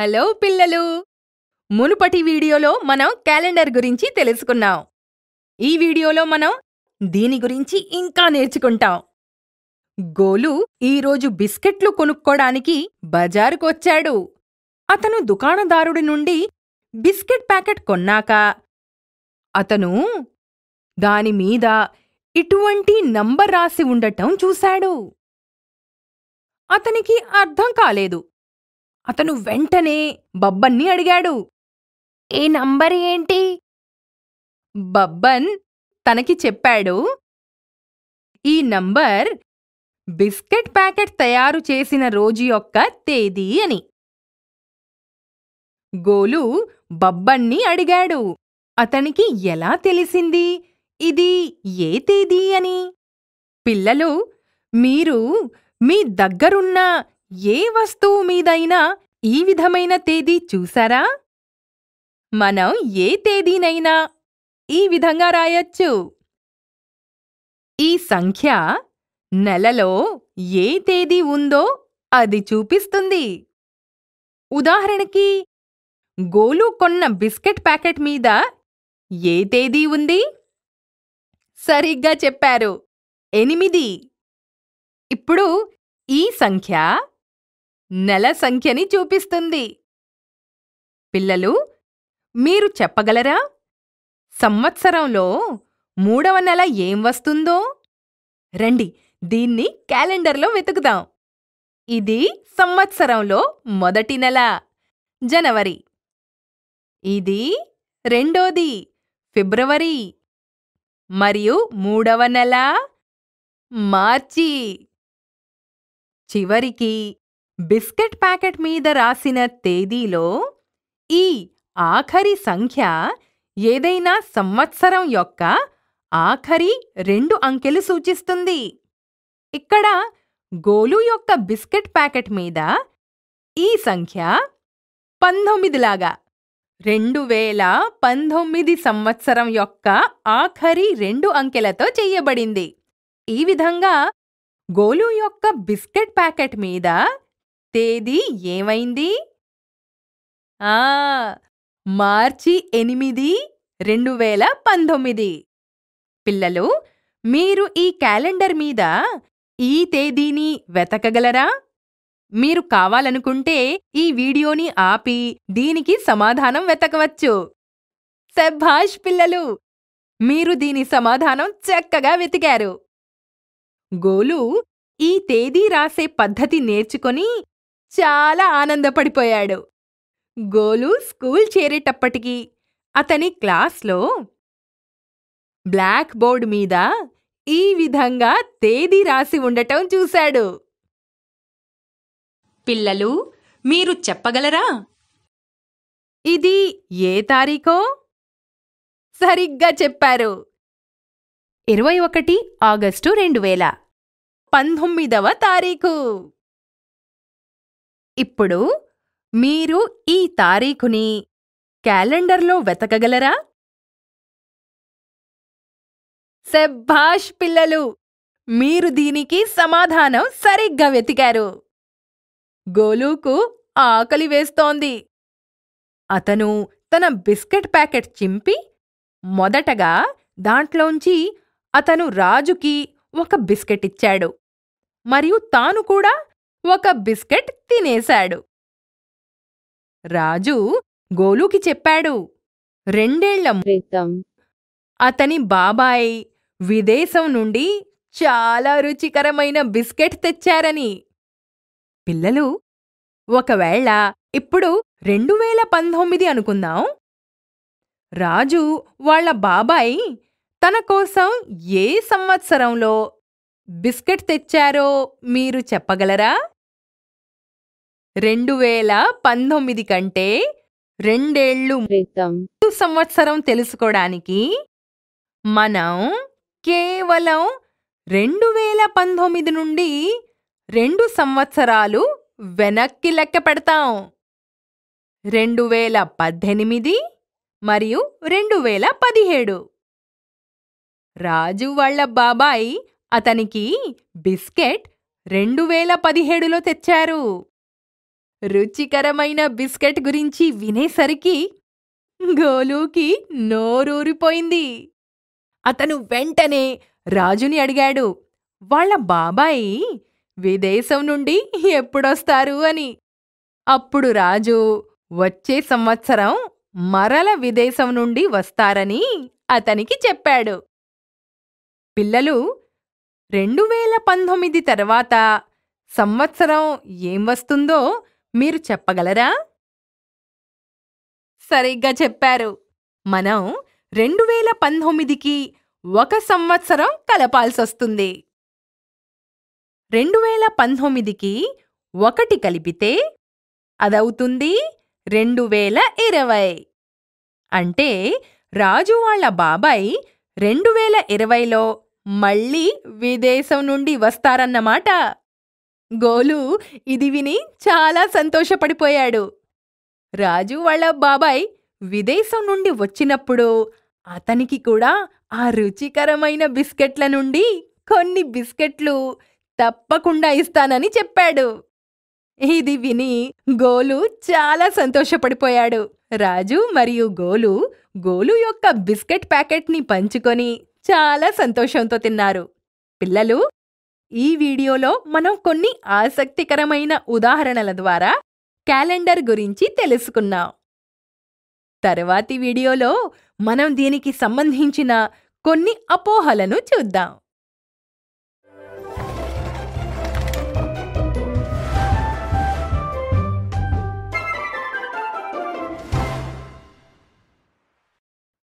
hello పిల్లలు మునుపటి వీడియోలో మనం క్యాలెండర్ గురించి తెలుసుకున్నాం ఈ వీడియోలో మనం దీని గురించి ఇంకా నేర్చుకుంటాం గోలు ఈరోజు బిస్కెట్లు కొనుక్కోడానికి బజారుకు వచ్చాడు అతను దుకాణదారుడి నుండి బిస్కెట్ ప్యాకెట్ కొన్నాక అతను దానిమీద ఇటువంటి నంబర్ రాసి ఉండటం చూశాడు అతనికి అర్థం కాలేదు అతను వెంటనే బబ్బన్ని అడిగాడు ఈ నంబర్ ఏంటి బబ్బన్ తనకి చెప్పాడు ఈ నంబర్ బిస్కెట్ ప్యాకెట్ తయారు చేసిన రోజు యొక్క తేదీ అని గోలు బబ్బన్ని అడిగాడు అతనికి ఎలా తెలిసింది ఇది ఏ తేదీ అని పిల్లలు మీరు మీ దగ్గరున్న ఏ వస్తువు మీదైనా ఈ విధమైన తేదీ చూసారా మనం ఏ తేదీనైనా ఈ విధంగా రాయొచ్చు ఈ సంఖ్య నెలలో ఏ తేదీ ఉందో అది చూపిస్తుంది ఉదాహరణకి గోలు కొన్న బిస్కెట్ ప్యాకెట్ మీద ఏ తేదీ ఉంది సరిగ్గా చెప్పారు ఎనిమిది ఇప్పుడు ఈ సంఖ్య నెల సంఖ్యని చూపిస్తుంది పిల్లలు మీరు చెప్పగలరా సంవత్సరంలో మూడవ నెల ఏం వస్తుందో రండి దీన్ని క్యాలెండర్లో వెతుకుదాం ఇది సంవత్సరంలో మొదటి నెల జనవరి ఇది రెండోది ఫిబ్రవరి మరియు మూడవ నెల మార్చి చివరికి బిస్కెట్ ప్యాకెట్ మీద రాసిన తేదీలో ఈ ఆఖరి సంఖ్య ఏదైనా సంవత్సరం యొక్క ఆఖరి రెండు అంకెలు సూచిస్తుంది ఇక్కడ గోలు యొక్క బిస్కెట్ ప్యాకెట్ మీద ఈ సంఖ్య పంతొమ్మిదిలాగా రెండు వేల పంతొమ్మిది సంవత్సరం యొక్క ఆఖరి రెండు అంకెలతో చెయ్యబడింది ఈ విధంగా గోలు యొక్క బిస్కెట్ ప్యాకెట్ మీద తేదీ ఏమైంది ఆ మార్చి ఎనిమిది రెండు వేల పంతొమ్మిది పిల్లలు మీరు ఈ క్యాలెండర్ మీద ఈ తేదీని వెతకగలరా మీరు కావాలనుకుంటే ఈ వీడియోని ఆపి దీనికి సమాధానం వెతకవచ్చు సభాష్ పిల్లలు మీరు దీని సమాధానం చక్కగా వెతికారు గోలు ఈ తేదీ రాసే పద్ధతి నేర్చుకొని చాలా ఆనందపడిపోయాడు గోలు స్కూల్ చేరేటప్పటికీ అతని క్లాస్లో బ్లాక్ బోర్డ్ మీద ఈ విధంగా తేదీ రాసి ఉండటం చూశాడు పిల్లలు మీరు చెప్పగలరా ఇది ఏ తారీఖో సరిగ్గా చెప్పారు ఇరవై ఒకటి ఆగస్టు రెండు వేల పంతొమ్మిదవ తారీఖు ఇప్పుడు మీరు ఈ తారీఖుని క్యాలెండర్లో వెతకగలరా సెబ్భాష్ పిల్లలు మీరు దీనికి సమాధానం సరిగ్గా వెతికారు గోలూకు ఆకలి వేస్తోంది అతను తన బిస్కెట్ ప్యాకెట్ చింపి మొదటగా దాంట్లోంచి అతను రాజుకి ఒక బిస్కెట్ ఇచ్చాడు మరియు తాను కూడా ఒక బిస్కెట్ తినేశాడు రాజు గోలుకి చెప్పాడు రెండేళ్ల అతని బాబాయ్ విదేశం నుండి చాలా రుచికరమైన బిస్కెట్ తెచ్చారని పిల్లలు ఒకవేళ ఇప్పుడు రెండు వేల పంతొమ్మిది అనుకుందాం రాజు వాళ్ళ బాబాయి తన కోసం ఏ సంవత్సరంలో బిస్కెట్ తెచ్చారో మీరు చెప్పగలరా రెండు వేల పంతొమ్మిది కంటే రెండేళ్లు సంవత్సరం తెలుసుకోవడానికి మనం కేవలం రెండు వేల పంతొమ్మిది నుండి రెండు సంవత్సరాలు వెనక్కి లెక్క పెడతాం రెండు వేల పద్దెనిమిది మరియు రెండు వేల పదిహేడు రాజు వాళ్ళ బాబాయ్ అతనికి బిస్కెట్ రెండు వేల పదిహేడులో తెచ్చారు రుచికరమైన బిస్కెట్ గురించి వినేసరికి గోలూకి నోరూరిపోయింది అతను వెంటనే రాజుని అడిగాడు వాళ్ళ బాబాయి విదేశం నుండి ఎప్పుడొస్తారు అని అప్పుడు రాజు వచ్చే సంవత్సరం మరల విదేశం నుండి వస్తారని అతనికి చెప్పాడు పిల్లలు రెండు వేల పంతొమ్మిది తర్వాత సంవత్సరం ఏం వస్తుందో మీరు చెప్పగలరా సరిగ్గా చెప్పారు మనం రెండు వేల పంతొమ్మిదికి ఒక సంవత్సరం కలపాల్సొస్తుంది రెండు వేల పంతొమ్మిదికి ఒకటి కలిపితే అదవుతుంది రెండు వేల ఇరవై అంటే రాజు వాళ్ళ బాబాయ్ రెండు వేల ఇరవైలో మళ్ళీ విదేశం నుండి వస్తారన్నమాట గోలు ఇది విని చాలా సంతోషపడిపోయాడు రాజు వాళ్ళ బాబాయ్ విదేశం నుండి వచ్చినప్పుడు అతనికి కూడా ఆ రుచికరమైన బిస్కెట్ల నుండి కొన్ని బిస్కెట్లు తప్పకుండా ఇస్తానని చెప్పాడు ఇది విని గోలు చాలా సంతోషపడిపోయాడు రాజు మరియు గోలు గోలు యొక్క బిస్కెట్ ప్యాకెట్ని పంచుకొని చాలా సంతోషంతో తిన్నారు పిల్లలు ఈ వీడియోలో మనం కొన్ని ఆసక్తికరమైన ఉదాహరణల ద్వారా క్యాలెండర్ గురించి తెలుసుకున్నాం తర్వాతి వీడియోలో మనం దీనికి సంబంధించిన కొన్ని అపోహలను చూద్దాం